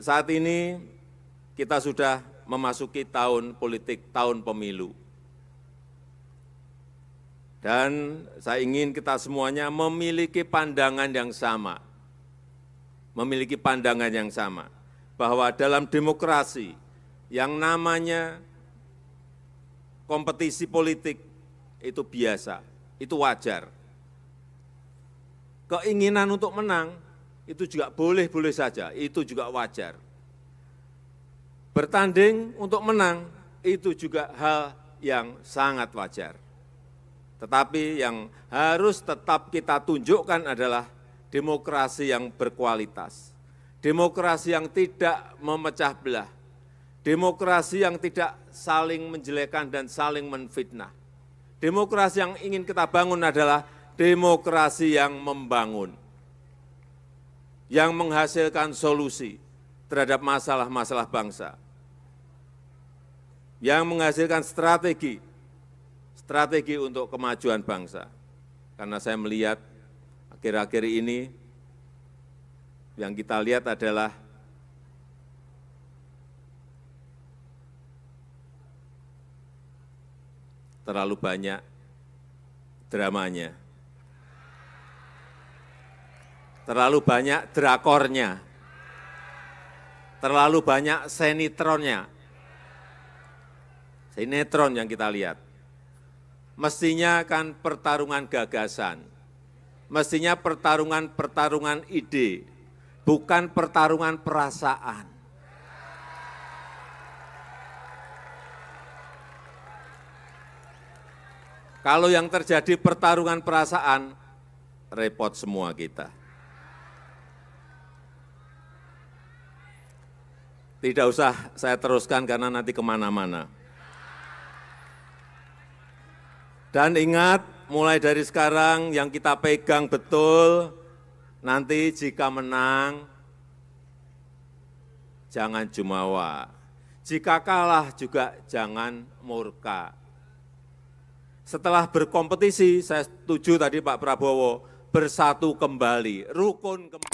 Saat ini kita sudah memasuki tahun politik, tahun pemilu. Dan saya ingin kita semuanya memiliki pandangan yang sama. Memiliki pandangan yang sama. Bahwa dalam demokrasi yang namanya kompetisi politik itu biasa, itu wajar. Keinginan untuk menang itu juga boleh-boleh saja, itu juga wajar. Bertanding untuk menang, itu juga hal yang sangat wajar. Tetapi yang harus tetap kita tunjukkan adalah demokrasi yang berkualitas, demokrasi yang tidak memecah belah, demokrasi yang tidak saling menjelekan dan saling menfitnah. Demokrasi yang ingin kita bangun adalah demokrasi yang membangun yang menghasilkan solusi terhadap masalah-masalah bangsa, yang menghasilkan strategi, strategi untuk kemajuan bangsa. Karena saya melihat akhir-akhir ini yang kita lihat adalah terlalu banyak dramanya terlalu banyak drakornya, terlalu banyak senitronnya, sinetron yang kita lihat. Mestinya kan pertarungan gagasan, mestinya pertarungan-pertarungan ide, bukan pertarungan perasaan. Kalau yang terjadi pertarungan perasaan, repot semua kita. tidak usah saya teruskan karena nanti kemana-mana. Dan ingat, mulai dari sekarang yang kita pegang betul, nanti jika menang, jangan jumawa. Jika kalah juga jangan murka. Setelah berkompetisi, saya setuju tadi Pak Prabowo, bersatu kembali, rukun kembali.